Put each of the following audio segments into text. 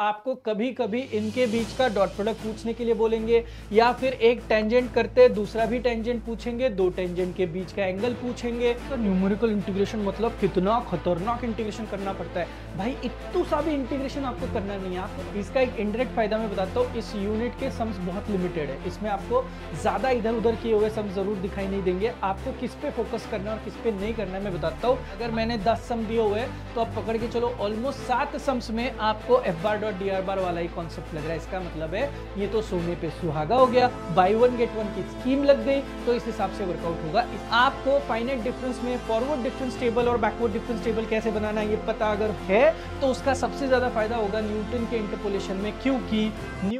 आपको कभी कभी इनके बीच का डॉट प्रोडक्ट पूछने के लिए बोलेंगे या फिर एक टेंजेंट करते दूसरा भी टेंजेंट पूछेंगे दो टेंजेंट के बीच का एंगल पूछेंगे तो न्यूमेरिकल इंटीग्रेशन मतलब कितना खतरनाक इंटीग्रेशन करना पड़ता है भाई इतना सा भी इंटीग्रेशन आपको करना नहीं है इसका एक इंडायरेक्ट फायदा मैं बताता हूँ इस यूनिट के सम्स बहुत लिमिटेड है इसमें आपको ज़्यादा इधर उधर किए हुए सम्स जरूर दिखाई नहीं देंगे आपको किस पे फोकस करना है और किस पे नहीं करना है मैं बताता हूँ अगर मैंने दस सम दिए हुए तो आप पकड़ के चलो ऑलमोस्ट सात सम्स में आपको एफ बार कार्ड और डीआर बार वाला ही कॉन्सेप्ट लग रहा है इसका मतलब है ये तो सोने पे सुहागा हो गया बाई वन गेट वन की स्कीम लग गई तो इस हिसाब से वर्कआउट होगा आपको फाइनेट डिफरेंस में फॉरवर्ड डिफरेंस टेबल और बैकवर्ड डिफरेंस टेबल कैसे बनाना ये पता अगर है तो उसका सबसे ज्यादा फायदा होगा न्यूटन के इंटरपोलेशन में क्योंकि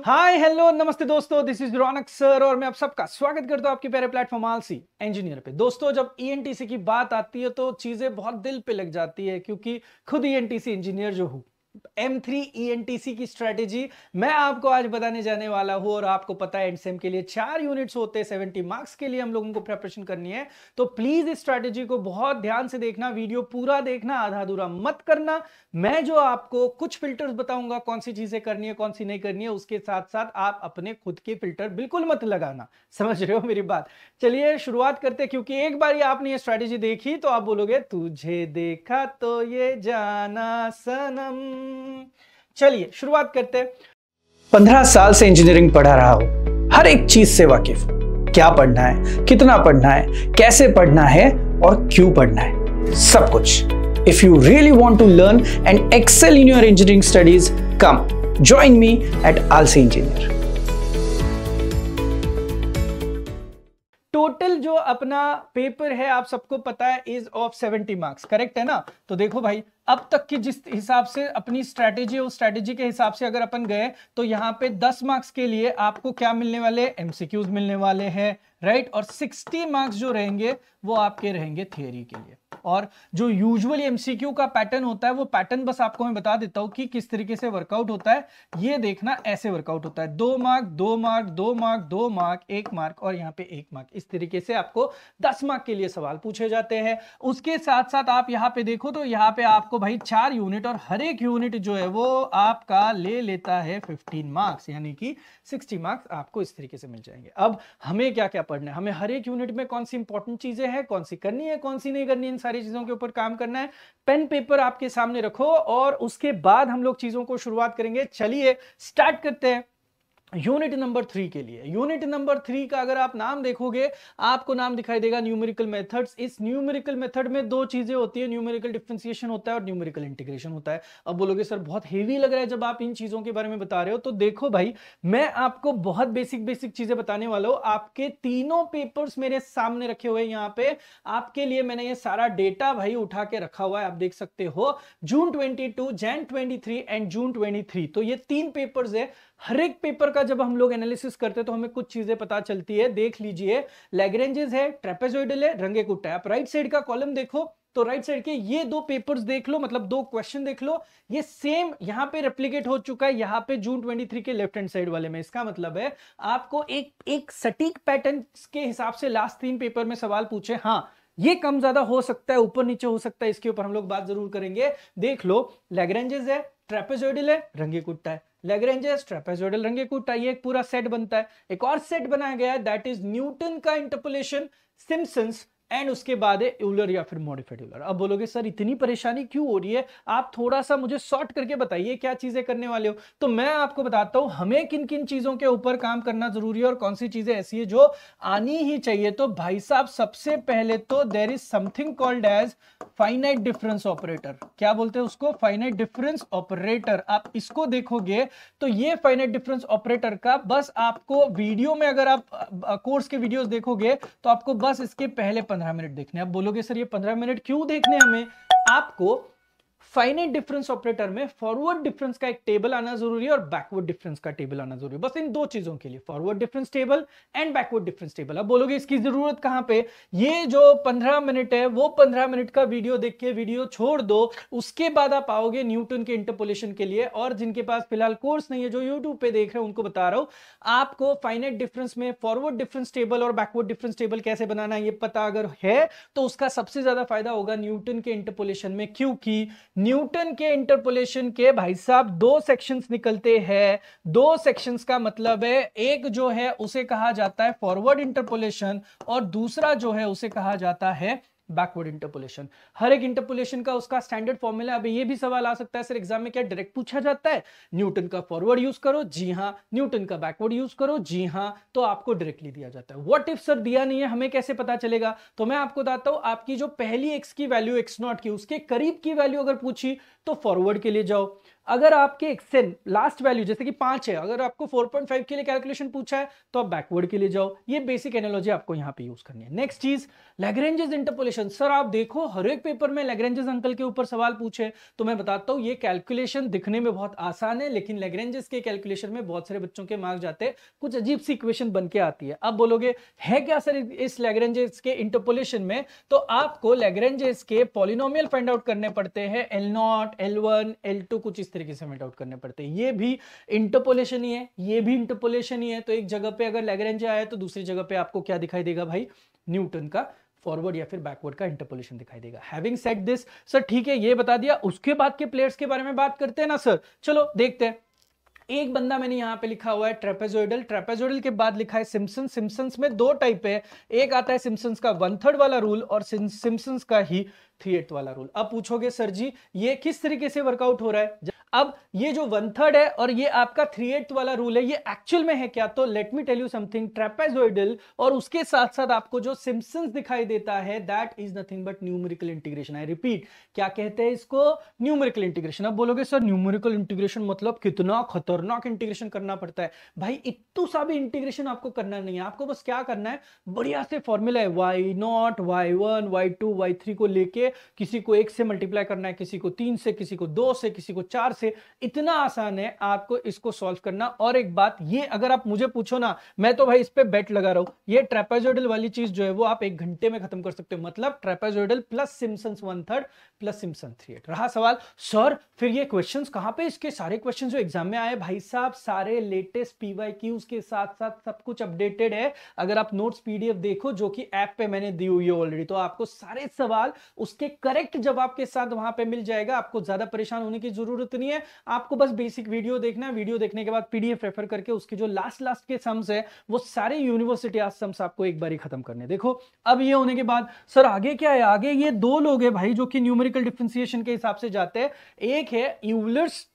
हाय हेलो नमस्ते दोस्तों दिस इज रौनक सर और मैं आप सबका स्वागत करता हूँ आपके प्यारे प्लेटफॉर्म आलसी इंजीनियर पे दोस्तों जब ई e की बात आती है तो चीजें बहुत दिल पे लग जाती है क्योंकि खुद ई e इंजीनियर जो हूँ M three E N T C की स्ट्रैटेजी मैं आपको आज बताने जाने वाला हूं और आपको पता है एंडसेम e के लिए चार यूनिट्स होते हैं सेवेंटी मार्क्स के लिए हम लोगों को प्रेपरेशन करनी है तो प्लीज इस स्ट्रैटेजी को बहुत ध्यान से देखना वीडियो पूरा देखना आधा अधूरा मत करना मैं जो आपको कुछ फिल्टर्स बताऊंगा कौन सी चीजें करनी है कौन सी नहीं करनी है उसके साथ साथ आप अपने खुद के फिल्टर बिल्कुल मत लगाना समझ रहे हो मेरी बात चलिए शुरुआत करते क्योंकि एक बार आपने ये स्ट्रैटेजी देखी तो आप बोलोगे तुझे देखा तो ये जाना सनम चलिए शुरुआत करते हैं पंद्रह साल से इंजीनियरिंग पढ़ा रहा हो हर एक चीज से वाकिफ क्या पढ़ना है कितना पढ़ना है कैसे पढ़ना है और क्यों पढ़ना है सब कुछ if you really want to learn and excel in your engineering studies come join me at Aalsi engineer total जो अपना पेपर है आप सबको पता है इज ऑफ 70 मार्क्स करेक्ट है ना तो देखो भाई अब तक की जिस हिसाब से अपनी स्ट्रैटेजी और स्ट्रैटेजी के हिसाब से अगर अपन गए तो यहाँ पे 10 मार्क्स के लिए आपको क्या मिलने वाले एमसीक्यूज मिलने वाले हैं राइट और 60 मार्क्स जो रहेंगे वो आपके रहेंगे थियरी के लिए और जो यूजुअली एमसीक्यू का पैटर्न होता है वो पैटर्न बस आपको मैं बता देता हूँ कि किस तरीके से वर्कआउट होता है ये देखना ऐसे वर्कआउट होता है दो मार्क दो मार्क दो मार्क दो मार्क एक मार्क और यहाँ पे एक मार्क इस तरीके से आपको दस मार्क के लिए सवाल पूछे जाते हैं उसके साथ साथ आप यहाँ पे देखो तो यहाँ पे आप आपको भाई चार यूनिट और हर एक यूनिट जो है वो आपका ले लेता है 15 मार्क्स यानी कि 60 मार्क्स आपको इस तरीके से मिल जाएंगे अब हमें क्या क्या पढ़ना है हमें हर एक यूनिट में कौन सी इंपॉर्टेंट चीजें हैं कौन सी करनी है कौन सी नहीं करनी इन सारी चीजों के ऊपर काम करना है पेन पेपर आपके सामने रखो और उसके बाद हम लोग चीजों को शुरुआत करेंगे चलिए स्टार्ट करते हैं यूनिट नंबर थ्री के लिए यूनिट नंबर थ्री का अगर आप नाम देखोगे आपको नाम दिखाई देगा न्यूमेरिकल मेथड्स इस न्यूमेरिकल मेथड में दो चीजें होती है न्यूमेरिकल डिफ्रेंसिएशन होता है और न्यूमेरिकल इंटीग्रेशन होता है अब बोलोगे सर बहुत हेवी लग रहा है जब आप इन चीजों के बारे में बता रहे हो तो देखो भाई मैं आपको बहुत बेसिक बेसिक चीजें बताने वाला हूँ आपके तीनों पेपर्स मेरे सामने रखे हुए यहाँ पे आपके लिए मैंने ये सारा डेटा भाई उठा के रखा हुआ है आप देख सकते हो June twenty two Jan twenty three and June twenty three तो ये तीन पेपर्स है हर एक पेपर का जब हम लोग एनालिसिस करते हैं तो हमें कुछ चीजें पता चलती है देख लीजिए लेग्रेंजेस है ट्रेपेजोइडल है रंगे कुट्टा आप राइट साइड का कॉलम देखो तो राइट साइड के ये दो पेपर्स देख लो मतलब दो क्वेश्चन देख लो ये सेम यहाँ पे रेप्लीकेट हो चुका है यहाँ पे जून 23 के लेफ्ट हैंड साइड वाले में इसका मतलब है आपको एक एक सटीक पैटर्न के हिसाब से लास्ट तीन पेपर में सवाल पूछे हाँ ये कम ज्यादा हो सकता है ऊपर नीचे हो सकता है इसके ऊपर हम लोग बात जरूर करेंगे देख लो लेग्रेंजेस है ट्रेपेजोइडल है रंगी है लेग्रेंजेस ट्रेपेजोइडल रंगी कुट्टा ये एक पूरा सेट बनता है एक और सेट बनाया गया है दैट इज न्यूटन का इंटरपोलेशन सिमसन्स एंड उसके बाद है यूलर या फिर मॉडिफाइड यूलर अब बोलोगे सर इतनी परेशानी क्यों हो रही है आप थोड़ा सा मुझे शॉर्ट करके बताइए क्या चीजें करने वाले हो तो मैं आपको बताता हूं हमें किन किन चीजों के ऊपर काम करना जरूरी है और कौन सी चीजें ऐसी है जो आनी ही चाहिए तो भाई साहब सबसे पहले तो there is something called as finite difference operator क्या बोलते हैं उसको फाइनाइट डिफरेंस ऑपरेटर आप इसको देखोगे तो ये फाइनाइट डिफरेंस ऑपरेटर का बस आपको वीडियो में अगर आप कोर्स के वीडियो देखोगे तो आपको बस इसके पहले पंद्रह पंद्रह मिनट देखने आप बोलोगे सर ये पंद्रह मिनट क्यों देखने हमें आपको फाइनेट डिफरेंस ऑपरेटर में फॉरवर्ड डिफरेंस का एक टेबल आना जरूरी है और बैकवर्ड डिफरेंस का टेबल आना जरूरी है बस इन दो चीजों के लिए forward difference table and backward difference table अब बोलोगे इसकी जरूरत कहां पे ये जो 15 मिनट है वो 15 मिनट का वीडियो देख के वीडियो छोड़ दो उसके बाद आप आओगे न्यूटन के इंटरपोलेशन के लिए और जिनके पास फिलहाल कोर्स नहीं है जो यूट्यूब पे देख रहे हैं उनको बता रहा हूं आपको फाइनेट डिफरेंस में फॉरवर्ड डिफरेंस टेबल और बैकवर्ड डिफरेंस टेबल कैसे बनाना है ये पता अगर है तो उसका सबसे ज्यादा फायदा होगा न्यूटन के इंटरपोलेशन में क्योंकि न्यूटन के इंटरपोलेशन के भाई साहब दो सेक्शंस निकलते हैं दो सेक्शंस का मतलब है एक जो है उसे कहा जाता है फॉरवर्ड इंटरपोलेशन और दूसरा जो है उसे कहा जाता है बैकवर्ड इंटरपोलेशन हर एक इंटरपोलेशन का उसका स्टैंडर्ड फॉर्मूला अभी ये भी सवाल आ सकता है सर एग्जाम में क्या डायरेक्ट पूछा जाता है न्यूटन का फॉरवर्ड यूज करो जी हाँ न्यूटन का बैकवर्ड यूज करो जी हाँ तो आपको डायरेक्टली दिया जाता है वॉट इफ सर दिया नहीं है हमें कैसे पता चलेगा तो मैं आपको बताता हूँ आपकी जो पहली एक्स की वैल्यू एक्स नॉट की उसके करीब की वैल्यू अगर पूछी तो फॉरवर्ड के लिए जाओ अगर आपके एक्सेल लास्ट वैल्यू जैसे कि पांच है अगर आपको 4.5 के लिए कैलकुलेशन पूछा है तो आप बैकवर्ड के लिए जाओ ये बेसिक एनोलॉजी आपको यहां पे यूज करनी है नेक्स्ट चीज लेग्रेंजेस इंटरपोलेशन सर आप देखो हर एक पेपर में लेग्रेंजेस अंकल के ऊपर सवाल पूछे तो मैं बताता हूं ये कैलकुलेशन दिखने में बहुत आसान है लेकिन लेग्रेंजेस के कैलकुलेशन में बहुत सारे बच्चों के मार्क्स जाते हैं कुछ अजीब सी इक्वेशन बन के आती है अब बोलोगे है क्या सर इस लेग्रेंजेस के इंटरपोलेशन में तो आपको लेग्रेंजेस के पॉलिनोमियल फाइंड आउट करने पड़ते हैं L naught L one L two कुछ इस तरीके से मेट आउट करने पड़ते हैं ये भी इंटरपोलेशन ही है ये भी इंटरपोलेशन ही है तो एक जगह पे अगर लेग्रेंज आया तो दूसरी जगह पे आपको क्या दिखाई देगा भाई न्यूटन का फॉरवर्ड या फिर बैकवर्ड का इंटरपोलेशन दिखाई देगा हैविंग सेट दिस सर ठीक है ये बता दिया उसके बाद के प्लेयर्स के बारे में बात करते हैं ना सर चलो देखते हैं एक बंदा मैंने यहां पे लिखा हुआ है ट्रेपेजोइडल ट्रेपेजोइडल के बाद लिखा है सिम्सन सिम्पसन्स में दो टाइप है एक आता है सिम्पसन्स का वन थर्ड वाला रूल और सिम्पसन्स का ही थ्री एट वाला रूल अब पूछोगे सर जी ये किस तरीके से वर्कआउट हो रहा है अब ये जो वन थर्ड है और ये आपका थ्री एट वाला रूल है ये एक्चुअल में है क्या तो let me tell you something trapezoidal और उसके साथ साथ आपको जो सिम्सन दिखाई देता है that is nothing but numerical integration I repeat क्या कहते हैं इसको न्यूमेरिकल इंटीग्रेशन अब बोलोगे सर न्यूमेरिकल इंटीग्रेशन मतलब कितना खतरनाक इंटीग्रेशन करना पड़ता है भाई इतू सा भी इंटीग्रेशन आपको करना नहीं है आपको बस क्या करना है बढ़िया से फॉर्मूला है Y naught Y one Y two Y three को लेके किसी को एक से मल्टीप्लाई करना है किसी को तीन से किसी को दो से किसी को चार से से इतना आसान है आपको इसको सॉल्व करना और एक बात ये अगर आप मुझे पूछो ना मैं तो भाई इस पर बेट लगा रहा हूं ये ट्रेपेजोडल वाली चीज जो है वो आप एक घंटे में खत्म कर सकते हो मतलब trapezoidal plus Simpson one third plus Simpson three eight रहा सवाल सर फिर ये क्वेश्चन कहां पे इसके सारे क्वेश्चन जो एग्जाम में आए भाई साहब सारे लेटेस्ट पीवाई क्यूज के साथ साथ सब कुछ अपडेटेड है अगर आप नोट्स पीडीएफ देखो जो कि ऐप पे मैंने दी हुई है ऑलरेडी तो आपको सारे सवाल उसके करेक्ट जवाब के साथ वहां पे मिल जाएगा आपको ज्यादा परेशान होने की जरूरत नहीं है है आपको बस बेसिक वीडियो देखना है वीडियो देखने के बाद पीडीएफ रेफर करके उसके जो लास्ट लास्ट के सम्स है वो सारे यूनिवर्सिटी आज सम्स आपको एक बार ही खत्म करने देखो अब ये होने के बाद सर आगे क्या है आगे ये दो लोग है भाई जो कि न्यूमेरिकल डिफ्रेंसिएशन के हिसाब से जाते हैं एक है यूलर्स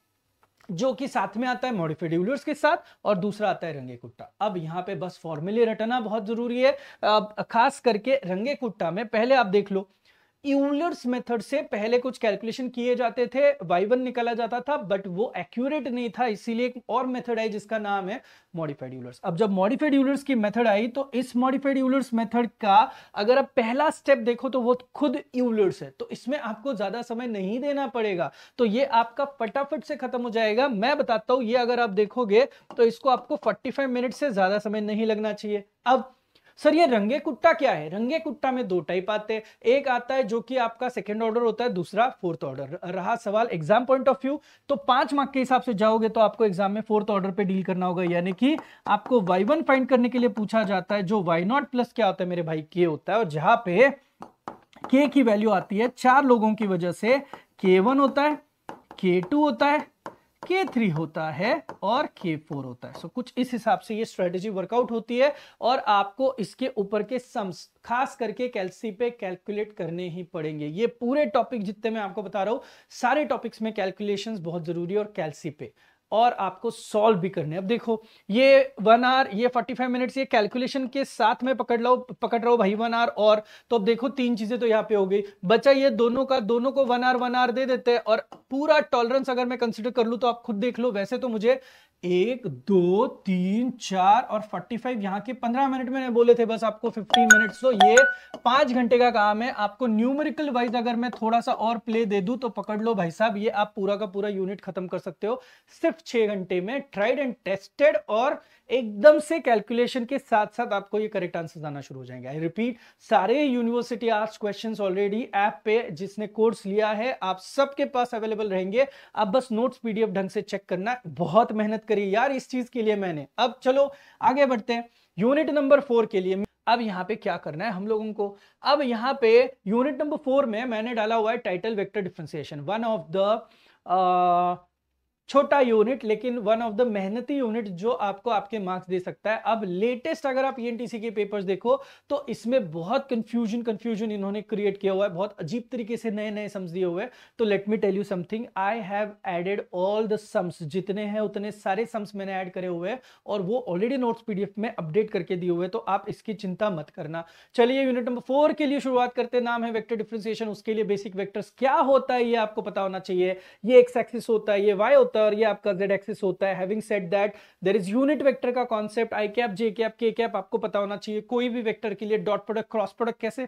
जो कि साथ में आता है मॉडिफाइड यूलर्स के साथ और दूसरा आता है रंगे कुट्टा अब यहाँ पे बस फॉर्मूले रटना बहुत जरूरी है खास करके रंगे कुट्टा में पहले आप देख लो यूलर्स मेथड से पहले कुछ कैलकुलेशन किए जाते थे वाइवन निकाला जाता था बट वो एक्यूरेट नहीं था इसीलिए एक और मेथड आई जिसका नाम है मॉडिफाइड यूलर्स अब जब मॉडिफाइड यूलर्स की मेथड आई तो इस मॉडिफाइड यूलर्स मेथड का अगर आप पहला स्टेप देखो तो वो खुद यूलर्स है तो इसमें आपको ज्यादा समय नहीं देना पड़ेगा तो ये आपका फटाफट से खत्म हो जाएगा मैं बताता हूं ये अगर आप देखोगे तो इसको आपको फोर्टी मिनट से ज्यादा समय नहीं लगना चाहिए अब सर ये रंगे कुट्टा क्या है रंगे कुट्टा में दो टाइप आते हैं एक आता है जो कि आपका सेकेंड ऑर्डर होता है दूसरा फोर्थ ऑर्डर रहा सवाल एग्जाम पॉइंट ऑफ व्यू तो पांच मार्क के हिसाब से जाओगे तो आपको एग्जाम में फोर्थ ऑर्डर पे डील करना होगा यानी कि आपको वाई वन फाइंड करने के लिए पूछा जाता है जो वाई नॉट प्लस क्या होता है मेरे भाई के होता है और जहां पे के की वैल्यू आती है चार लोगों की वजह से के वन होता है के टू होता है के थ्री होता है और के फोर होता है सो so, कुछ इस हिसाब से ये स्ट्रेटेजी वर्कआउट होती है और आपको इसके ऊपर के सम्स खास करके कैलसी पे कैलकुलेट करने ही पड़ेंगे ये पूरे टॉपिक जितने मैं आपको बता रहा हूँ सारे टॉपिक्स में कैलकुलेशंस बहुत जरूरी है और कैलसी पे और आपको सॉल्व भी करने अब देखो ये वन आर ये फोर्टी फाइव मिनट्स ये कैलकुलेशन के साथ में पकड़ लो पकड़ रहा हूँ भाई वन आवर और तो अब देखो तीन चीजें तो यहाँ पे हो गई बचा ये दोनों का दोनों को वन आर वन आवर दे देते हैं और पूरा टॉलरेंस अगर मैं कंसिडर कर लूँ तो आप खुद देख लो वैसे तो मुझे एक दो तीन चार और 45 यहाँ के 15 मिनट में बोले थे बस आपको 15 मिनट तो ये पांच घंटे का काम है आपको न्यूमेरिकल वाइज अगर मैं थोड़ा सा और प्ले दे दू तो पकड़ लो भाई साहब ये आप पूरा का पूरा यूनिट खत्म कर सकते हो सिर्फ छह घंटे में ट्राइड एंड टेस्टेड और एकदम से कैलकुलेशन के साथ साथ आपको ये करेक्ट आंसर आना शुरू हो जाएंगे आई रिपीट सारे यूनिवर्सिटी आर्ट्स क्वेश्चन ऑलरेडी ऐप पे जिसने कोर्स लिया है आप सबके पास अवेलेबल रहेंगे आप बस नोट्स पीडीएफ ढंग से चेक करना बहुत मेहनत करी यार इस चीज के लिए मैंने अब चलो आगे बढ़ते हैं यूनिट नंबर फोर के लिए अब यहाँ पे क्या करना है हम लोगों को अब यहाँ पे यूनिट नंबर फोर में मैंने डाला हुआ है title vector differentiation one of the छोटा यूनिट लेकिन वन ऑफ द मेहनती यूनिट जो आपको आपके मार्क्स दे सकता है अब लेटेस्ट अगर आप ई e के पेपर्स देखो तो इसमें बहुत कंफ्यूजन कंफ्यूजन इन्होंने क्रिएट किया हुआ है बहुत अजीब तरीके से नए नए सम्स दिए हुए हैं तो let me tell you something I have added all the sums जितने हैं उतने सारे सम्स मैंने ऐड करे हुए हैं और वो ऑलरेडी नोट्स पीडीएफ में अपडेट करके दिए हुए तो आप इसकी चिंता मत करना चलिए यूनिट नंबर फोर के लिए शुरुआत करते नाम है वैक्टर डिफ्रेंसिएशन उसके लिए बेसिक वैक्टर्स क्या होता है ये आपको पता होना चाहिए ये एक्स एक्सिस होता है ये वाई होता है होता है और ये आपका जेड एक्सिस होता है having set that there is unit vector का concept I cap J cap K cap आपको पता होना चाहिए कोई भी वेक्टर के लिए डॉट प्रोडक्ट क्रॉस प्रोडक्ट कैसे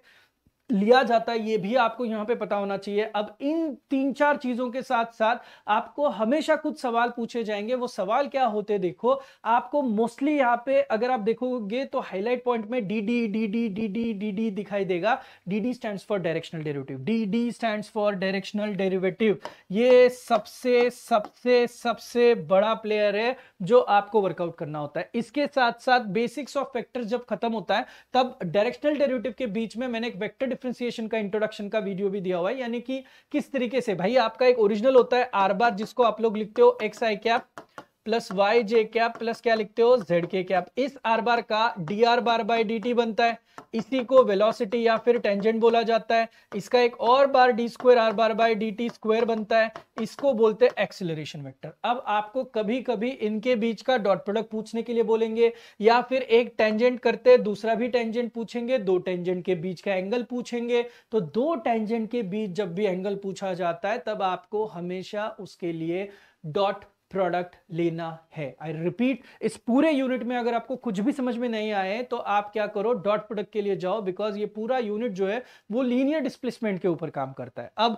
लिया जाता है ये भी आपको यहाँ पे पता होना चाहिए अब इन तीन चार चीजों के साथ साथ आपको हमेशा कुछ सवाल पूछे जाएंगे वो सवाल क्या होते देखो आपको मोस्टली यहाँ पे अगर आप देखोगे तो हाईलाइट पॉइंट में D D D D D D D D दिखाई देगा D D stand for directional derivative D D stand for directional derivative ये सबसे सबसे सबसे बड़ा प्लेयर है जो आपको वर्कआउट करना होता है इसके साथ साथ बेसिक्स ऑफ फैक्टर जब खत्म होता है तब डायरेक्शनल डेरिवेटिव के बीच में मैंने एक वैक्टर डिफ्रेंसिएशन का इंट्रोडक्शन का वीडियो भी दिया हुआ है यानी कि किस तरीके से भाई आपका एक ओरिजिनल होता है आर बार जिसको आप लोग लिखते हो X I cap plus Y J cap plus क्या लिखते हो जेड के कैप इस आर बार का D R bar by D T बनता है इसी को वेलोसिटी या फिर टेंजेंट बोला जाता है इसका एक और बार D square R bar by D T square बनता है इसको बोलते हैं एक्सिलरेशन वेक्टर अब आपको कभी कभी इनके बीच का डॉट प्रोडक्ट पूछने के लिए बोलेंगे या फिर एक टेंजेंट करते दूसरा भी टेंजेंट पूछेंगे दो टेंजेंट के बीच का एंगल पूछेंगे तो दो टेंजेंट के बीच जब भी एंगल पूछा जाता है तब आपको हमेशा उसके लिए डॉट प्रोडक्ट लेना है आई रिपीट इस पूरे यूनिट में अगर आपको कुछ भी समझ में नहीं आए तो आप क्या करो डॉट प्रोडक्ट के लिए जाओ बिकॉज ये पूरा यूनिट जो है वो लीनियर डिस्प्लेसमेंट के ऊपर काम करता है अब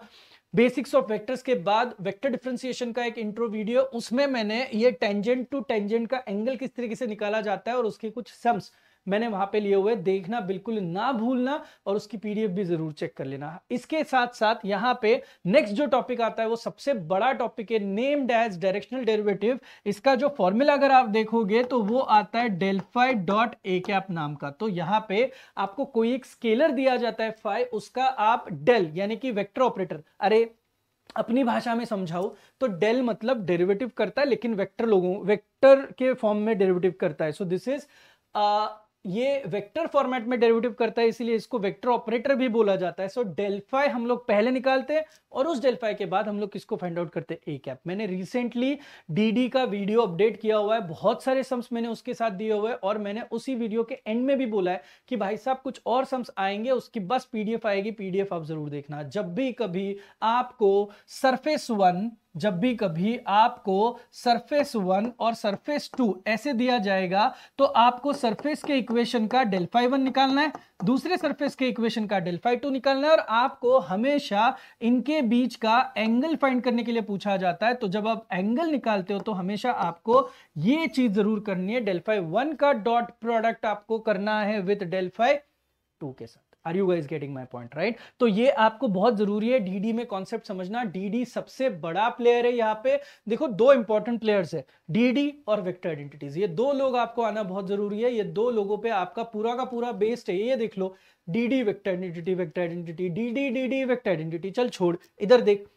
बेसिक्स ऑफ वेक्टर्स के बाद वेक्टर डिफ्रेंसिएशन का एक इंट्रो वीडियो उसमें मैंने ये टेंजेंट टू टेंजेंट का एंगल किस तरीके से निकाला जाता है और उसके कुछ सम्स मैंने वहां पे लिए हुए देखना बिल्कुल ना भूलना और उसकी पीडीएफ भी ज़रूर चेक कर लेना इसके साथ साथ यहाँ पे नेक्स्ट जो टॉपिक आता है वो सबसे बड़ा टॉपिक है नेम डैज डायरेक्शनल डेरिवेटिव इसका जो फॉर्मूला अगर आप देखोगे तो वो आता है डेल्फाई डॉट ए कैप नाम का तो यहाँ पे आपको कोई एक स्केलर दिया जाता है फाइव उसका आप डेल यानी कि वेक्टर ऑपरेटर अरे अपनी भाषा में समझाओ तो डेल मतलब डेरिवेटिव करता है लेकिन वेक्टर लोगों वेक्टर के फॉर्म में डेरिवेटिव करता है सो दिस इज ये वेक्टर फॉर्मेट में डेरिवेटिव करता है इसलिए इसको वेक्टर ऑपरेटर भी बोला जाता है सो डेल्फाई हम लोग पहले निकालते हैं और उस डेल्फाई के बाद हम लोग किसको फाइंड आउट करते हैं ए कैप मैंने रिसेंटली डीडी का वीडियो अपडेट किया हुआ है बहुत सारे सम्स मैंने उसके साथ दिए हुए और मैंने उसी वीडियो के एंड में भी बोला है कि भाई साहब कुछ और सम्स आएंगे उसकी बस पीडीएफ आएगी पीडीएफ आप जरूर देखना जब भी कभी आपको सरफेस वन जब भी कभी आपको सरफेस वन और सरफेस टू ऐसे दिया जाएगा तो आपको सरफेस के इक्वेशन का डेल्फाई वन निकालना है दूसरे सरफेस के इक्वेशन का डेल्फाई टू निकालना है और आपको हमेशा इनके बीच का एंगल फाइंड करने के लिए पूछा जाता है तो जब आप एंगल निकालते हो तो हमेशा आपको ये चीज जरूर करनी है डेल्फाई वन का डॉट प्रोडक्ट आपको करना है विथ डेल्फाई टू के साथ are you guys getting my point right तो ये आपको बहुत जरूरी है डीडी में कॉन्सेप्ट समझना डीडी सबसे बड़ा प्लेयर है यहाँ पे देखो दो इंपॉर्टेंट प्लेयर्स है डीडी और वेक्टर आइडेंटिटीज ये दो लोग आपको आना बहुत जरूरी है ये दो लोगों पे आपका पूरा का पूरा बेस्ड है ये देख लो DD vector identity vector identity D D vector identity चल छोड़ इधर देख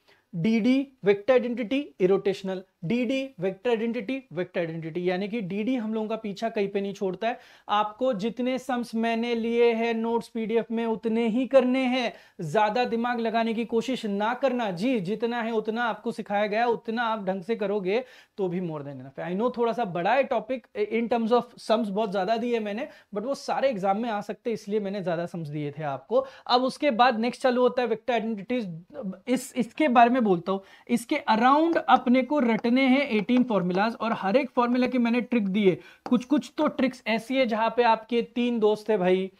DD vector identity irrotational D D vector identity vector identity यानी कि डी डी हम लोगों का पीछा कहीं पे नहीं छोड़ता है आपको जितने सम्स मैंने लिए हैं नोट्स पीडीएफ में उतने ही करने हैं ज्यादा दिमाग लगाने की कोशिश ना करना जी जितना है उतना आपको सिखाया गया उतना आप ढंग से करोगे तो भी मोर देन आई नो थोड़ा सा बड़ा है topic in terms of sums बहुत ज्यादा दिए मैंने बट वो सारे एग्जाम में आ सकते इसलिए मैंने ज्यादा सम्स दिए थे आपको अब उसके बाद नेक्स्ट चालू होता है वेक्टर आइडेंटिटीज इस इसके बारे में बोलता हूँ इसके अराउंड अपने को रटन इतने हैं एटीन फॉर्मूलाज और हर एक फॉर्मूला के मैंने ट्रिक दिए कुछ कुछ तो ट्रिक्स ऐसी है जहाँ पे आपके तीन दोस्त है भाई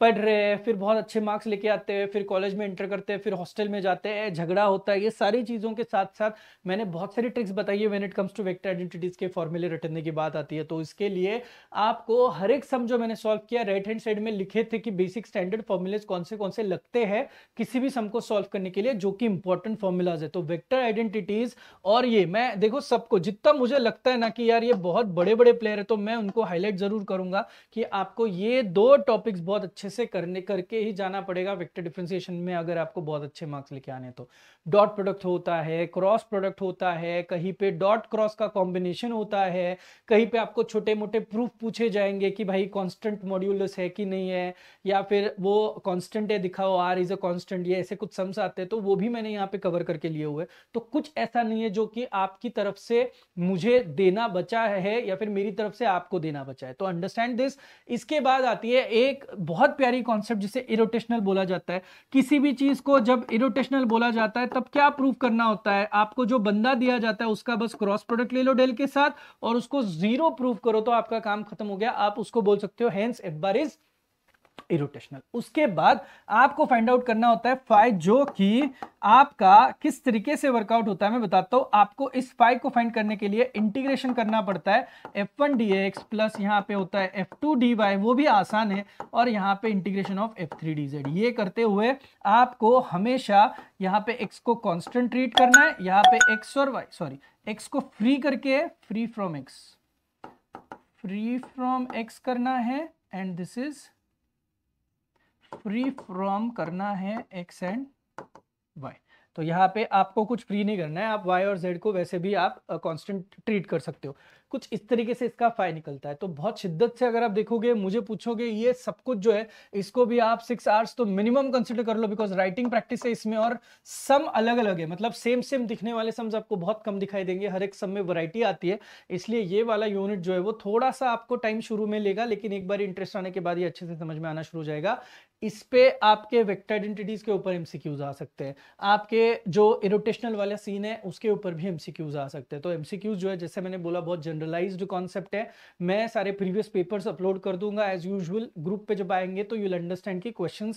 पढ़ रहे हैं फिर बहुत अच्छे मार्क्स लेके आते हैं फिर कॉलेज में इंटर करते हैं फिर हॉस्टल में जाते हैं झगड़ा होता है ये सारी चीज़ों के साथ साथ मैंने बहुत सारी ट्रिक्स बताई है when it comes to vector identities के फॉर्मूले रटने की बात आती है तो इसके लिए आपको हर एक सम जो मैंने सॉल्व किया राइट हैंड साइड में लिखे थे कि बेसिक स्टैंडर्ड फॉर्मूलेज कौन से कौन से लगते हैं किसी भी सम को सॉल्व करने के लिए जो कि इंपॉर्टेंट फॉर्मूलाज है तो वेक्टर आइडेंटिटीज़ और ये मैं देखो सबको जितना मुझे लगता है ना कि यार ये बहुत बड़े बड़े प्लेयर है तो मैं उनको हाईलाइट जरूर करूंगा कि आपको ये दो टॉपिक्स बहुत अच्छे से करने करके ही जाना पड़ेगा वेक्टर डिफ्रेंसिएशन में अगर आपको बहुत अच्छे मार्क्स लेके आने तो डॉट प्रोडक्ट होता है क्रॉस प्रोडक्ट होता है कहीं पे डॉट क्रॉस का कॉम्बिनेशन होता है कहीं पे आपको छोटे मोटे प्रूफ पूछे जाएंगे कि भाई कॉन्स्टेंट मॉड्यूलस है कि नहीं है या फिर वो कॉन्स्टेंट है दिखाओ आर इज अ कॉन्स्टेंट ये ऐसे कुछ सम्स आते हैं तो वो भी मैंने यहाँ पे कवर करके लिए हुए तो कुछ ऐसा नहीं है जो कि आपकी तरफ से मुझे देना बचा है या फिर मेरी तरफ से आपको देना बचा है तो अंडरस्टैंड दिस इसके बाद आती है एक बहुत प्यारी कॉन्सेप्ट जिसे इरोटेशनल बोला जाता है किसी भी चीज को जब इरोटेशनल बोला जाता है तब क्या प्रूफ करना होता है आपको जो बंदा दिया जाता है उसका बस क्रॉस प्रोडक्ट ले लो डेल के साथ और उसको जीरो प्रूफ करो तो आपका काम खत्म हो गया आप उसको बोल सकते हो hence F bar is irrotational उसके बाद आपको फाइंड आउट करना होता है फाइव जो कि आपका किस तरीके से वर्कआउट होता है मैं बताता हूँ आपको इस फाइव को फाइंड करने के लिए इंटीग्रेशन करना पड़ता है F one D X plus यहाँ पे होता है एफ टू डी वाई वो भी आसान है और यहाँ पे integration of F three D Z ये करते हुए आपको हमेशा यहाँ पे एक्स को कॉन्स्टेंट ट्रीट करना है यहाँ पे एक्स और वाई सॉरी एक्स को फ्री करके free from X free from X करना है and this is free from करना है एक्स एंड वाई तो यहाँ पे आपको कुछ फ्री नहीं करना है आप वाई और जेड को वैसे भी आप कॉन्स्टेंट ट्रीट कर सकते हो कुछ इस तरीके से इसका फाइन निकलता है तो बहुत शिद्दत से अगर आप देखोगे मुझे पूछोगे ये सब कुछ जो है इसको भी आप सिक्स आवर्स तो मिनिमम कंसिडर कर लो बिकॉज राइटिंग प्रैक्टिस है इसमें और सम अलग अलग है मतलब सेम सेम दिखने वाले सम्स आपको बहुत कम दिखाई देंगे हर एक सम में वरायटी आती है इसलिए ये वाला यूनिट जो है वो थोड़ा सा आपको टाइम शुरू में लेगा लेकिन एक बार इंटरेस्ट आने के बाद ये अच्छे से समझ में आना शुरू हो जाएगा इस पे आपके वेक्टर आइडेंटिटीज के ऊपर एमसीक्यूज आ सकते हैं आपके जो इरोटेशनल वाला सीन है उसके ऊपर भी एमसीक्यूज आ सकते हैं तो एमसीक्यूज जो है जैसे मैंने बोला बहुत जनरलाइज्ड कॉन्सेप्ट है मैं सारे प्रीवियस पेपर्स अपलोड कर दूंगा एज यूजुअल ग्रुप पे जब आएंगे तो यूल अंडरस्टैंड की क्वेश्चन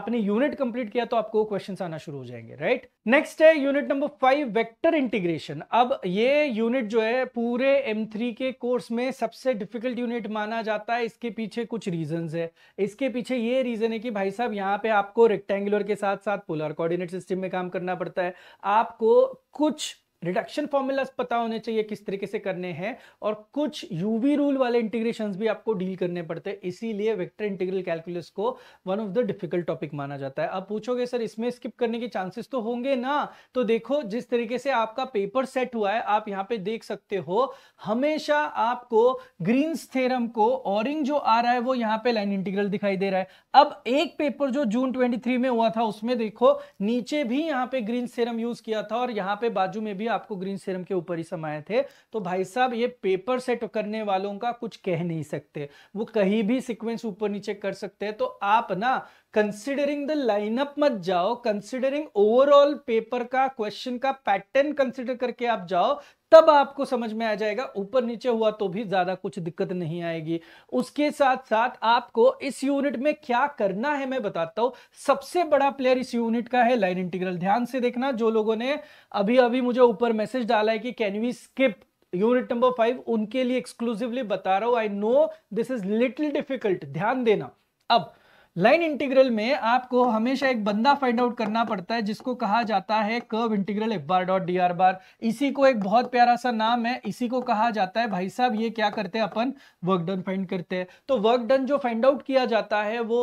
आपने यूनिट कंप्लीट किया तो आपको क्वेश्चन आना शुरू हो जाएंगे राइट नेक्स्ट है unit number five vector integration अब ये यूनिट जो है पूरे एम के कोर्स में सबसे डिफिकल्ट यूनिट माना जाता है इसके पीछे कुछ रीजन है इसके पीछे ये रीजन है कि भाई साहब यहाँ पे आपको रेक्टेंगुलर के साथ साथ पोलर कोऑर्डिनेट सिस्टम में काम करना पड़ता है आपको कुछ रिडक्शन फॉर्मूलाज पता होने चाहिए किस तरीके से करने हैं और कुछ यूवी रूल वाले इंटीग्रेशन भी आपको डील करने पड़ते हैं इसीलिए वेक्टर इंटीग्रल कैलकुलस को one of the difficult topic माना जाता है अब पूछोगे सर इसमें स्किप करने के चांसेस तो होंगे ना तो देखो जिस तरीके से आपका पेपर सेट हुआ है आप यहाँ पे देख सकते हो हमेशा आपको ग्रीन्स थेरम को ऑरिंग जो आ रहा है वो यहाँ पे लाइन इंटीग्रल दिखाई दे रहा है अब एक पेपर जो जून ट्वेंटी में हुआ था उसमें देखो नीचे भी यहाँ पे ग्रीन थेरम यूज किया था और यहाँ पे बाजू में भी आपको ग्रीन सीरम के ऊपर ही समाए थे तो भाई साहब ये पेपर सेट करने वालों का कुछ कह नहीं सकते वो कहीं भी सिक्वेंस ऊपर नीचे कर सकते हैं तो आप ना कंसिडरिंग द लाइनअप मत जाओ कंसिडरिंग ओवरऑल पेपर का क्वेश्चन का पैटर्न कंसिडर करके आप जाओ तब आपको समझ में आ जाएगा ऊपर नीचे हुआ तो भी ज्यादा कुछ दिक्कत नहीं आएगी उसके साथ साथ आपको इस यूनिट में क्या करना है मैं बताता हूं सबसे बड़ा प्लेयर इस यूनिट का है लाइन इंटीग्रल ध्यान से देखना जो लोगों ने अभी अभी मुझे ऊपर मैसेज डाला है कि can we skip unit number five उनके लिए एक्सक्लूसिवली बता रहा हूं I know this is little difficult ध्यान देना अब लाइन इंटीग्रल में आपको हमेशा एक बंदा फाइंड आउट करना पड़ता है जिसको कहा जाता है curve integral F bar dot D R bar इसी को एक बहुत प्यारा सा नाम है इसी को कहा जाता है भाई साहब ये क्या करते हैं अपन वर्क डन फाइंड करते हैं तो वर्क डन जो फाइंड आउट किया जाता है वो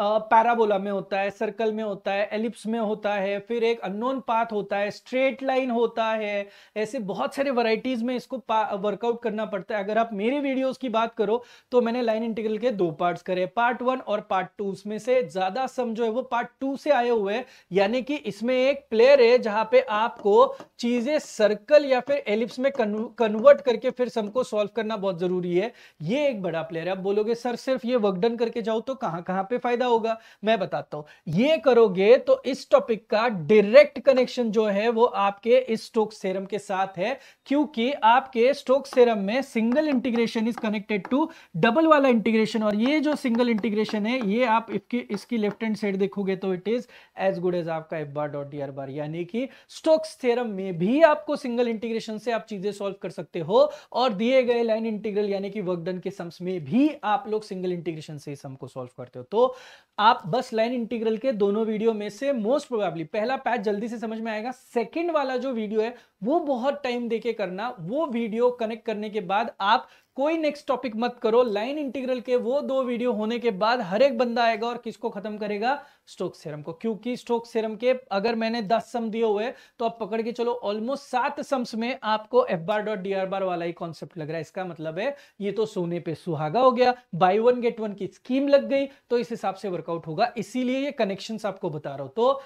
पैराबोला में होता है सर्कल में होता है एलिप्स में होता है फिर एक अननोन पाथ होता है स्ट्रेट लाइन होता है ऐसे बहुत सारे वैरायटीज में इसको वर्कआउट करना पड़ता है अगर आप मेरे वीडियोस की बात करो तो मैंने लाइन इंटीग्रल के दो पार्ट्स करे पार्ट वन और पार्ट टू उसमें से ज्यादा समझो है वो पार्ट टू से आए हुए हैं यानी कि इसमें एक प्लेयर है जहां पे आपको चीजें सर्कल या फिर एलिप्स में कन्वर्ट करके फिर सबको सॉल्व करना बहुत जरूरी है ये एक बड़ा प्लेयर है आप बोलोगे सर सिर्फ ये वर्कडन करके जाओ तो कहां कहां पे फायदा क्या होगा मैं बताता हूं ये करोगे तो इस टॉपिक का डायरेक्ट कनेक्शन जो है वो आपके इस स्टोक सेरम के साथ है क्योंकि आपके स्टोक सेरम में single integration is connected to double वाला इंटीग्रेशन और ये जो सिंगल इंटीग्रेशन है ये आप इसकी इसकी लेफ्ट हैंड साइड देखोगे तो it is as good as आपका F bar dot D R bar यानी कि स्टोक्स थ्योरम में भी आपको सिंगल इंटीग्रेशन से आप चीजें सॉल्व कर सकते हो और दिए गए लाइन इंटीग्रल यानी कि वर्क डन के सम्स में भी आप लोग सिंगल इंटीग्रेशन से सम को सॉल्व करते हो तो आप बस लाइन इंटीग्रल के दोनों वीडियो में से मोस्ट प्रोबेबली पहला पैच जल्दी से समझ में आएगा सेकंड वाला जो वीडियो है वो बहुत टाइम देके करना वो वीडियो कनेक्ट करने के बाद आप कोई नेक्स्ट टॉपिक मत करो लाइन इंटीग्रल के वो दो वीडियो होने के बाद हर एक बंदा आएगा और किसको खत्म करेगा स्टोक सेरम को क्योंकि स्टोक सेरम के अगर मैंने 10 सम दिए हुए तो आप पकड़ के चलो ऑलमोस्ट सात सम्स में आपको F bar dot D R bar वाला ही कॉन्सेप्ट लग रहा है इसका मतलब है ये तो सोने पे सुहागा हो गया बाय वन गेट वन की स्कीम लग गई तो इस हिसाब से वर्कआउट होगा इसीलिए ये कनेक्शन आपको बता रहा हूं तो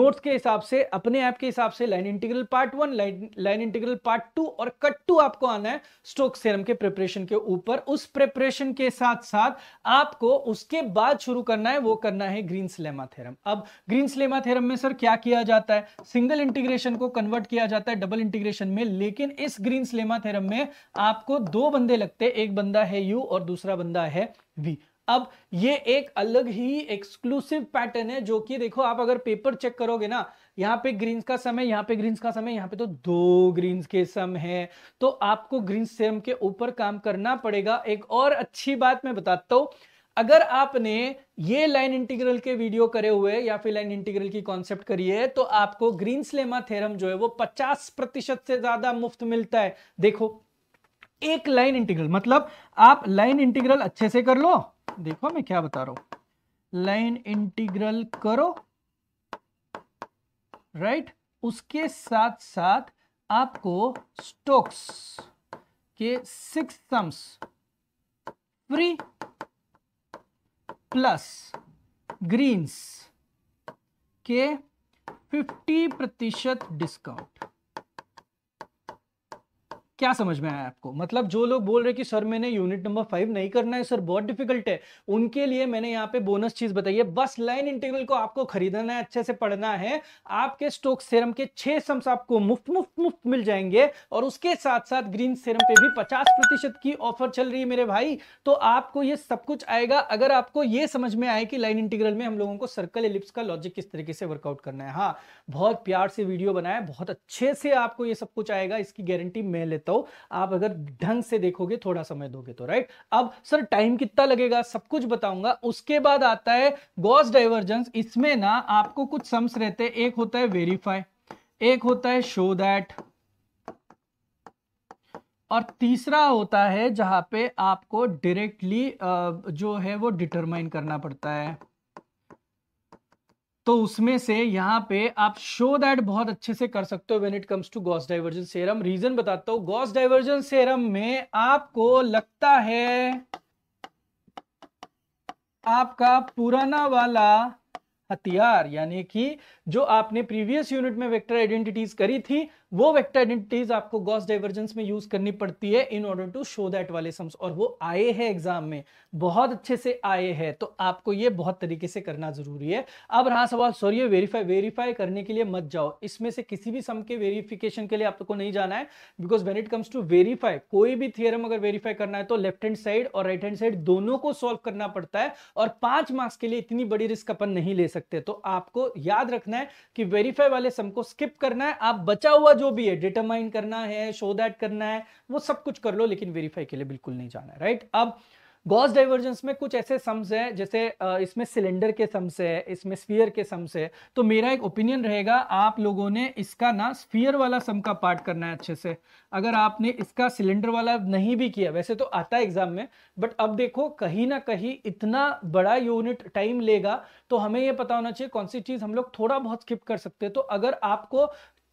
नोट्स के हिसाब से अपने ऐप के हिसाब से line integral part one line integral part two और कट टू आपको आना है स्टोक सेरम के प्रिपरेशन के ऊपर उस प्रिपरेशन के साथ साथ आपको उसके बाद शुरू करना है वो करना है ग्रीन ग्रीन्स लेमा थ्योरम अब ग्रीन्स लेमा थ्योरम में सर क्या किया जाता है सिंगल इंटीग्रेशन को कन्वर्ट किया जाता है डबल इंटीग्रेशन में लेकिन इस ग्रीन्स लेमा थ्योरम में आपको दो बंदे लगते हैं एक बंदा है यू और दूसरा बंदा है वी अब ये एक अलग ही एक्सक्लूसिव पैटर्न है जो कि देखो आप अगर पेपर चेक करोगे ना यहाँ पे ग्रीन्स का समय यहाँ पे ग्रीन्स का समय यहाँ पे तो दो ग्रीन्स के सम है तो आपको ग्रीन्स सेम के ऊपर काम करना पड़ेगा एक और अच्छी बात मैं बताता हूं अगर आपने ये लाइन इंटीग्रल के वीडियो करे हुए या फिर लाइन इंटीग्रल की कॉन्सेप्ट करी है तो आपको ग्रीन स्लेमा थेरम जो है वो 50 प्रतिशत से ज्यादा मुफ्त मिलता है देखो एक लाइन इंटीग्रल मतलब आप लाइन इंटीग्रल अच्छे से कर लो देखो मैं क्या बता रहा हूं लाइन इंटीग्रल करो राइट right? उसके साथ साथ आपको स्टोक्स के six sums free plus Green's के 50 प्रतिशत डिस्काउंट क्या समझ में आया आपको मतलब जो लोग बोल रहे कि सर मैंने यूनिट नंबर फाइव नहीं करना है सर बहुत डिफिकल्ट है उनके लिए मैंने यहाँ पे बोनस चीज बताई है बस लाइन इंटीग्रल को आपको खरीदना है अच्छे से पढ़ना है आपके स्टोक सेरम के छह सम्स आपको मुफ्त मुफ्त मुफ्त मिल जाएंगे और उसके साथ साथ ग्रीन सेरम पे भी पचास की ऑफर चल रही है मेरे भाई तो आपको ये सब कुछ आएगा अगर आपको ये समझ में आए कि लाइन इंटीग्रल में हम लोगों को सर्कल एलिप्स का लॉजिक किस तरीके से वर्कआउट करना है हाँ बहुत प्यार से वीडियो बनाया बहुत अच्छे से आपको ये सब कुछ आएगा इसकी गारंटी मैं लेता हूँ सकता आप अगर ढंग से देखोगे थोड़ा समय दोगे तो राइट अब सर टाइम कितना लगेगा सब कुछ बताऊंगा उसके बाद आता है गॉस डाइवर्जेंस इसमें ना आपको कुछ सम्स रहते हैं एक होता है वेरीफाई एक होता है शो दैट और तीसरा होता है जहां पे आपको डायरेक्टली जो है वो डिटरमाइन करना पड़ता है तो उसमें से यहाँ पे आप शो दैट बहुत अच्छे से कर सकते हो when it comes to Gauss divergence theorem region बताता हूं गॉस डाइवर्जन सेरम में आपको लगता है आपका पुराना वाला हथियार यानी कि जो आपने प्रीवियस यूनिट में वेक्टर आइडेंटिटीज करी थी वो वेक्टर आइडेंटिटीज आपको गॉस डाइवर्जेंस में यूज करनी पड़ती है in order to show that वाले सम्स और वो आए हैं एग्जाम में बहुत अच्छे से आए हैं तो आपको ये बहुत तरीके से करना जरूरी है अब रहा सवाल सॉरी वेरीफाई वेरीफाई करने के लिए मत जाओ इसमें से किसी भी सम के वेरिफिकेशन के लिए आपको नहीं जाना है because when it comes to verify कोई भी थियरम अगर वेरीफाई करना है तो लेफ्ट हैंड साइड और राइट हैंड साइड दोनों को सॉल्व करना पड़ता है और पांच मार्क्स के लिए इतनी बड़ी रिस्क अपन नहीं ले सकते तो आपको याद रखना है कि वेरीफाई वाले सम को स्किप करना है आप बचा हुआ जो भी है डिटरमाइन करना है शो दैट करना है वो सब कुछ कर लो लेकिन वेरीफाई के लिए बिल्कुल नहीं जाना है राइट अब गॉस डाइवर्जेंस में कुछ ऐसे सम्स है जैसे इसमें सिलेंडर के सम्स है इसमें स्फीयर के सम्स है तो मेरा एक ओपिनियन रहेगा आप लोगों ने इसका ना स्फीयर वाला सम का पार्ट करना है अच्छे से अगर आपने इसका सिलेंडर वाला नहीं भी किया वैसे तो आता है एग्जाम में बट अब देखो कहीं ना कहीं इतना बड़ा यूनिट टाइम लेगा तो हमें यह पता होना चाहिए कौन सी चीज़ हम लोग थोड़ा बहुत स्किप कर सकते हैं तो अगर आपको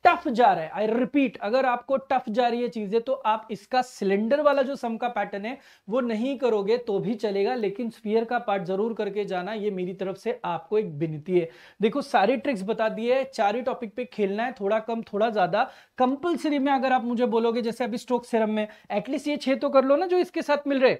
टफ जा रहा है आई रिपीट अगर आपको टफ जा रही है चीजें तो आप इसका सिलेंडर वाला जो सम का पैटर्न है वो नहीं करोगे तो भी चलेगा लेकिन स्पीयर का पार्ट जरूर करके जाना ये मेरी तरफ से आपको एक विनती है देखो सारी ट्रिक्स बता दिए चार ही टॉपिक पे खेलना है थोड़ा कम थोड़ा ज्यादा कंपल्सरी में अगर आप मुझे बोलोगे जैसे अभी स्ट्रोक सिरम में एटलीस्ट ये छे तो कर लो ना जो इसके साथ मिल रहे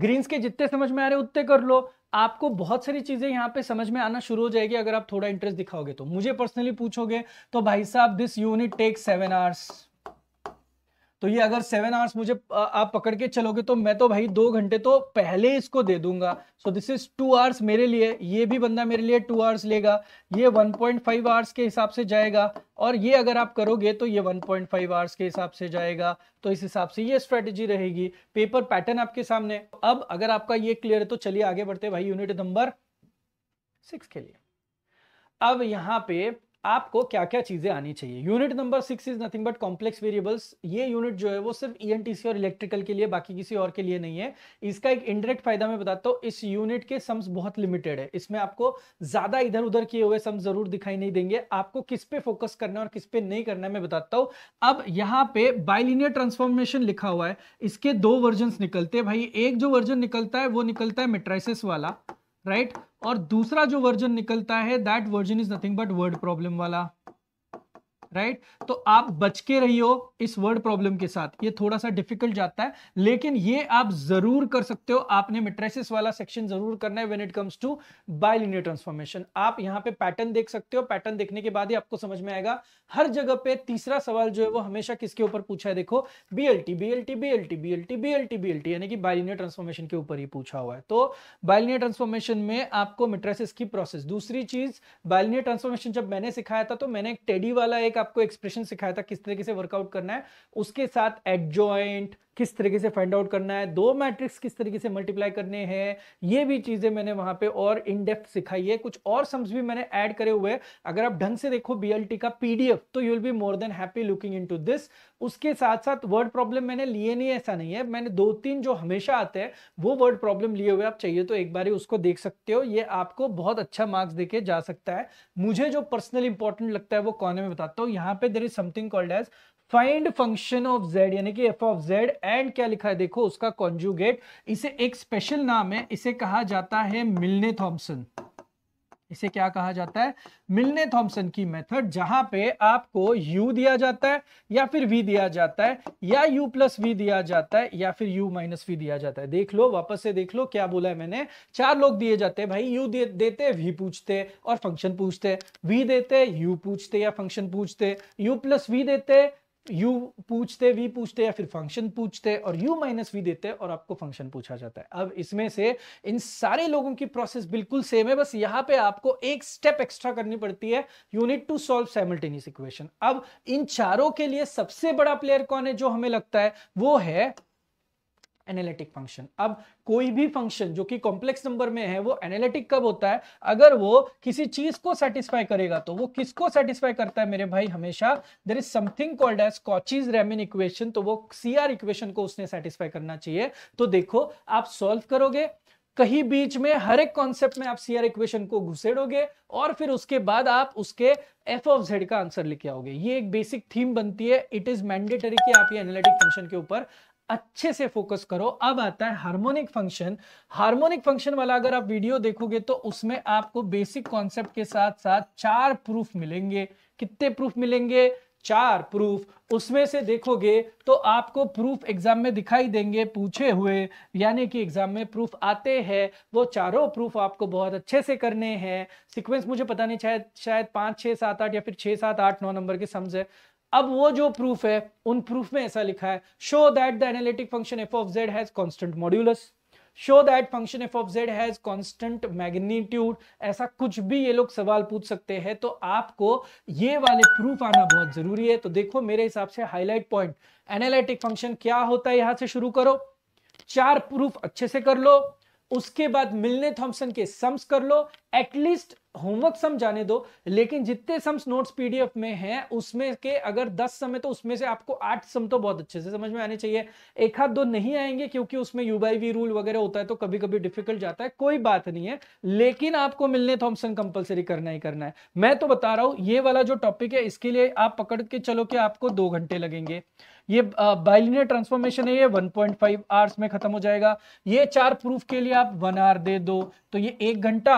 ग्रीन्स के जितने समझ में आ रहे उतने कर लो आपको बहुत सारी चीजें यहाँ पे समझ में आना शुरू हो जाएगी अगर आप थोड़ा इंटरेस्ट दिखाओगे तो मुझे पर्सनली पूछोगे तो भाई साहब this unit take seven hours तो ये अगर सेवन आवर्स मुझे आप पकड़ के चलोगे तो मैं तो भाई दो घंटे तो पहले इसको दे दूंगा so this is two hours मेरे लिए ये भी बंदा मेरे लिए टू आवर्स लेगा ये 1.5 आवर्स के हिसाब से जाएगा और ये अगर आप करोगे तो ये 1.5 आवर्स के हिसाब से जाएगा तो इस हिसाब से ये स्ट्रेटेजी रहेगी पेपर पैटर्न आपके सामने अब अगर आपका ये क्लियर है तो चलिए आगे बढ़ते भाई यूनिट नंबर सिक्स के लिए अब यहाँ पे आपको क्या क्या चीजें आनी चाहिए unit number six is nothing but complex variables ये यूनिट जो है वो सिर्फ ईएनटीसी e और इलेक्ट्रिकल के लिए बाकी किसी और के लिए नहीं है इसका एक इंडायरेक्ट फायदा मैं बताता हूँ इस यूनिट के सम्स बहुत लिमिटेड है इसमें आपको ज्यादा इधर उधर किए हुए सम्स जरूर दिखाई नहीं देंगे आपको किस पे फोकस करना है और किस पे नहीं करना है मैं बताता हूँ अब यहाँ पे बाइलिनियर ट्रांसफॉर्मेशन लिखा हुआ है इसके दो वर्जन निकलते हैं भाई एक जो वर्जन निकलता है वो निकलता है मेट्राइसिस वाला राइट और दूसरा जो वर्जन निकलता है that version is nothing but word problem वाला राइट right? तो आप बच के हो इस वर्ड प्रॉब्लम के साथ ये थोड़ा सा डिफिकल्ट जाता है लेकिन ये आप जरूर कर सकते हो आपने मेट्रेसिस वाला सेक्शन जरूर करना है when it comes to bilinear transformation आप यहाँ पे पैटर्न देख सकते हो पैटर्न देखने के बाद ही आपको समझ में आएगा हर जगह पे तीसरा सवाल जो है वो हमेशा किसके ऊपर पूछा है देखो BLT BLT BLT BLT BLT BLT यानी कि बाइलिनियर ट्रांसफॉर्मेशन के ऊपर ही पूछा हुआ है तो बाइलिनियर ट्रांसफॉर्मेशन में आपको मेट्रेसिस की प्रोसेस दूसरी चीज बाइलिनियर ट्रांसफॉर्मेशन जब मैंने सिखाया था तो मैंने एक टेडी वाला एक आपको एक्सप्रेशन सिखाया था किस तरीके से वर्कआउट करना है उसके साथ एडजॉइंट किस तरीके से फाइंड आउट करना है दो मैट्रिक्स किस तरीके से मल्टीप्लाई करने हैं ये भी चीज़ें मैंने वहां पे और इन डेप्थ सिखाई है कुछ और सम्स भी मैंने ऐड करे हुए अगर आप ढंग से देखो बी का पी तो you will be more than happy looking in this उसके साथ साथ वर्ड प्रॉब्लम मैंने लिए नहीं ऐसा नहीं है मैंने दो तीन जो हमेशा आते हैं वो वर्ड प्रॉब्लम लिए हुए आप चाहिए तो एक बार उसको देख सकते हो ये आपको बहुत अच्छा मार्क्स देके जा सकता है मुझे जो पर्सनल इंपॉर्टेंट लगता है वो कौन में बताता हूँ यहाँ पे there is something called as find function of Z यानी कि एफ ऑफ जेड एंड क्या लिखा है देखो उसका कॉन्जुगेट इसे एक स्पेशल नाम है इसे कहा जाता है मिलने थॉम्सन इसे क्या कहा जाता है मिलने थॉम्सन की मेथड जहां पे आपको u दिया जाता है या फिर v दिया जाता है या u प्लस वी दिया जाता है या फिर u माइनस वी दिया जाता है देख लो वापस से देख लो क्या बोला है मैंने चार लोग दिए जाते हैं भाई u दे, देते v पूछते और फंक्शन पूछते v देते u पूछते या फंक्शन पूछते u प्लस वी देते यू पूछते वी पूछते या फिर फंक्शन पूछते और यू माइनस वी देते और आपको फंक्शन पूछा जाता है अब इसमें से इन सारे लोगों की प्रोसेस बिल्कुल सेम है बस यहां पे आपको एक स्टेप एक्स्ट्रा करनी पड़ती है you need to solve simultaneous equation अब इन चारों के लिए सबसे बड़ा प्लेयर कौन है जो हमें लगता है वो है एनालिटिक फंक्शन अब कोई भी फंक्शन जो कि कॉम्प्लेक्स नंबर में है वो एनालिटिक कब होता है अगर वो किसी चीज को सेटिस्फाई करेगा तो वो किसको सेटिस्फाई करता है मेरे भाई हमेशा there is something called as Cauchy's Riemann equation तो वो सीआर इक्वेशन को उसने सेटिस्फाई करना चाहिए तो देखो आप सॉल्व करोगे कहीं बीच में हर एक कॉन्सेप्ट में आप सीआर इक्वेशन को घुसेड़ोगे और फिर उसके बाद आप उसके एफ ऑफ जेड का आंसर लेके आओगे ये एक बेसिक थीम बनती है इट इज मैंडेटरी कि आप ये एनालिटिक फंक्शन के ऊपर अच्छे से फोकस करो अब आता है हार्मोनिक फंक्शन हार्मोनिक फंक्शन वाला अगर आप वीडियो देखोगे तो उसमें आपको बेसिक कॉन्सेप्ट के साथ साथ चार प्रूफ मिलेंगे कितने प्रूफ मिलेंगे चार प्रूफ उसमें से देखोगे तो आपको प्रूफ एग्जाम में दिखाई देंगे पूछे हुए यानी कि एग्जाम में प्रूफ आते हैं वो चारों प्रूफ आपको बहुत अच्छे से करने हैं सीक्वेंस मुझे पता नहीं शायद शायद पाँच छः सात आठ या फिर छः सात आठ नौ नंबर के समझ है अब वो जो प्रूफ है उन प्रूफ में ऐसा लिखा है show that the analytic function F of Z has constant modulus show that function F of Z has constant magnitude ऐसा कुछ भी ये लोग सवाल पूछ सकते हैं तो आपको ये वाले प्रूफ आना बहुत जरूरी है तो देखो मेरे हिसाब से हाईलाइट पॉइंट एनालिटिक फंक्शन क्या होता है यहां से शुरू करो चार प्रूफ अच्छे से कर लो उसके बाद मिलने थॉम्सन के सम्स कर लो एटलीस्ट होमवर्क सम जाने दो लेकिन जितने सम्स नोट्स पीडीएफ में हैं उसमें के अगर 10 सम है तो उसमें से आपको 8 सम तो बहुत अच्छे से समझ में आने चाहिए एक हाथ दो नहीं आएंगे क्योंकि उसमें यू बाई वी रूल वगैरह होता है तो कभी कभी डिफिकल्ट जाता है कोई बात नहीं है लेकिन आपको मिलने थॉम्सन कंपल्सरी करना ही करना है मैं तो बता रहा हूं ये वाला जो टॉपिक है इसके लिए आप पकड़ के चलो कि आपको दो घंटे लगेंगे ये बाइलिनियर ट्रांसफॉर्मेशन है ये 1.5 आवर्स में खत्म हो जाएगा ये चार प्रूफ के लिए आप वन आवर दे दो तो ये एक घंटा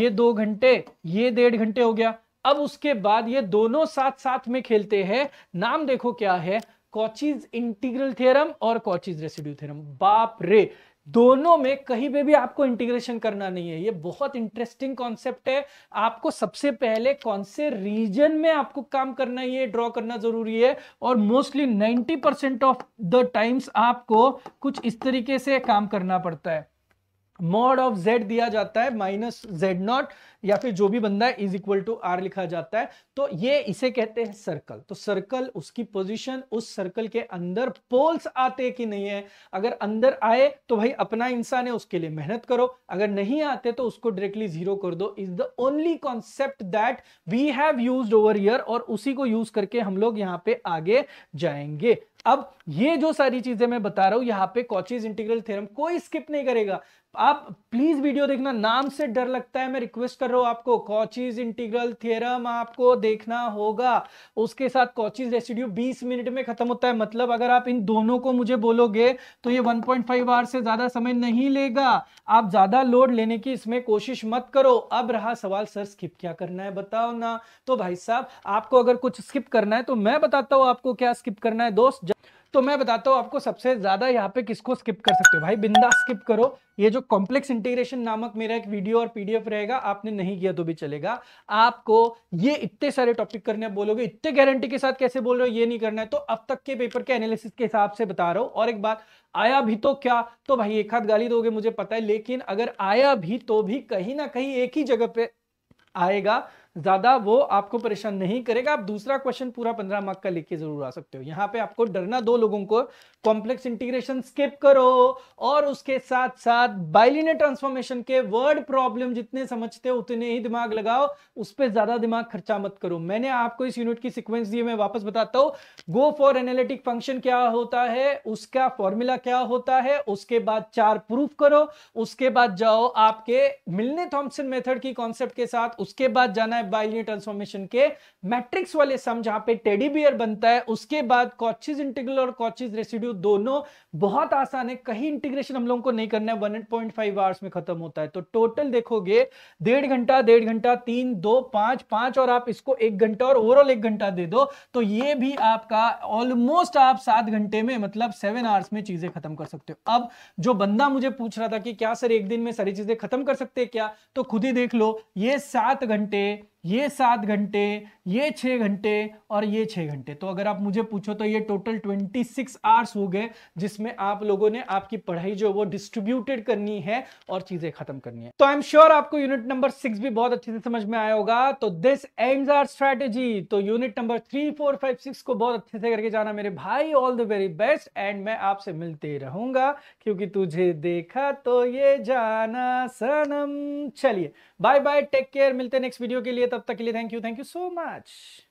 ये दो घंटे ये डेढ़ घंटे हो गया अब उसके बाद ये दोनों साथ साथ में खेलते हैं नाम देखो क्या है कॉचिज इंटीग्रल थ्योरम और कॉचिज रेसिड्यू थ्योरम बाप रे दोनों में कहीं पे भी आपको इंटीग्रेशन करना नहीं है ये बहुत इंटरेस्टिंग कॉन्सेप्ट है आपको सबसे पहले कौन से रीजन में आपको काम करना ये ड्रॉ करना जरूरी है और मोस्टली 90% ऑफ द टाइम्स आपको कुछ इस तरीके से काम करना पड़ता है मॉड ऑफ जेड दिया जाता है माइनस जेड नॉट या फिर जो भी बंदा है इज इक्वल टू आर लिखा जाता है तो ये इसे कहते हैं सर्कल तो सर्कल उसकी पोजीशन उस सर्कल के अंदर पोल्स आते कि नहीं है अगर अंदर आए तो भाई अपना इंसान है उसके लिए मेहनत करो अगर नहीं आते तो उसको डायरेक्टली जीरो कर दो is the only concept that we have use over year और उसी को यूज करके हम लोग यहाँ पे आगे जाएंगे अब ये जो सारी चीजें मैं बता रहा हूं यहाँ पे कॉचिज इंटीग्रल थ्योरम कोई स्किप नहीं करेगा आप प्लीज वीडियो देखना नाम से डर लगता है मैं रिक्वेस्ट कर रहा हूँ आपको कॉचिज इंटीग्रल थ्योरम आपको देखना होगा उसके साथ कॉचिज रेसिड्यू 20 मिनट में खत्म होता है मतलब अगर आप इन दोनों को मुझे बोलोगे तो ये 1.5 पॉइंट आवर से ज्यादा समय नहीं लेगा आप ज्यादा लोड लेने की इसमें कोशिश मत करो अब रहा सवाल सर स्किप क्या करना है बताओ ना तो भाई साहब आपको अगर कुछ स्किप करना है तो मैं बताता हूँ आपको क्या स्किप करना है दोस्त तो मैं बताता हूँ आपको सबसे ज्यादा यहाँ पे किसको स्किप कर सकते हो भाई बिंदा स्किप करो ये जो कॉम्प्लेक्स इंटीग्रेशन नामक मेरा एक वीडियो और पीडीएफ रहेगा आपने नहीं किया तो भी चलेगा आपको ये इतने सारे टॉपिक करने बोलोगे इतने गारंटी के साथ कैसे बोल रहे हो ये नहीं करना है तो अब तक के पेपर के एनालिसिस के हिसाब से बता रहा हूँ और एक बात आया भी तो क्या तो भाई एक हाथ गाली दोगे मुझे पता है लेकिन अगर आया भी तो भी कहीं ना कहीं एक ही जगह पे आएगा ज़्यादा वो आपको परेशान नहीं करेगा आप दूसरा क्वेश्चन पूरा पंद्रह मार्क का लेके जरूर आ सकते हो यहाँ पे आपको डरना दो लोगों को कॉम्प्लेक्स इंटीग्रेशन स्किप करो और उसके साथ साथ बाइलिनियर ट्रांसफॉर्मेशन के वर्ड प्रॉब्लम जितने समझते हो उतने ही दिमाग लगाओ उस पर ज़्यादा दिमाग खर्चा मत करो मैंने आपको इस यूनिट की सिक्वेंस दी मैं वापस बताता हूँ गो फॉर एनालिटिक फंक्शन क्या होता है उसका फॉर्मूला क्या होता है उसके बाद चार प्रूफ करो उसके बाद जाओ आपके मिलने थॉम्सन मेथड की कॉन्सेप्ट के साथ उसके बाद जाना करना है बाइलिनियर ट्रांसफॉर्मेशन के मैट्रिक्स वाले सम जहां पे टेडी बियर बनता है उसके बाद कॉचिज इंटीग्रल और कॉचिज रेसिड्यू दोनों बहुत आसान है कहीं इंटीग्रेशन हम लोगों को नहीं करना है one eight point five hours में खत्म होता है तो टोटल देखोगे डेढ़ घंटा डेढ़ घंटा तीन दो पांच पांच और आप इसको एक घंटा और ओवरऑल एक घंटा दे दो तो ये भी आपका ऑलमोस्ट आप सात घंटे में मतलब सेवन आवर्स में चीजें खत्म कर सकते हो अब जो बंदा मुझे पूछ रहा था कि क्या सर एक दिन में सारी चीजें खत्म कर सकते हैं क्या तो खुद ही देख लो ये सात घंटे ये सात घंटे ये छः घंटे और ये छः घंटे तो अगर आप मुझे पूछो तो ये टोटल ट्वेंटी सिक्स आवर्स हो गए जिसमें आप लोगों ने आपकी पढ़ाई जो वो डिस्ट्रीब्यूटेड करनी है और चीज़ें खत्म करनी है तो आई एम श्योर आपको यूनिट नंबर सिक्स भी बहुत अच्छे से समझ में आया होगा तो दिस एंड आर स्ट्रैटेजी तो unit number three four five six को बहुत अच्छे से करके जाना मेरे भाई all the very best and मैं आपसे मिलते रहूंगा क्योंकि तुझे देखा तो ये जाना सनम चलिए बाय बाय टेक केयर मिलते नेक्स्ट वीडियो के लिए तब तक के लिए thank you thank you so much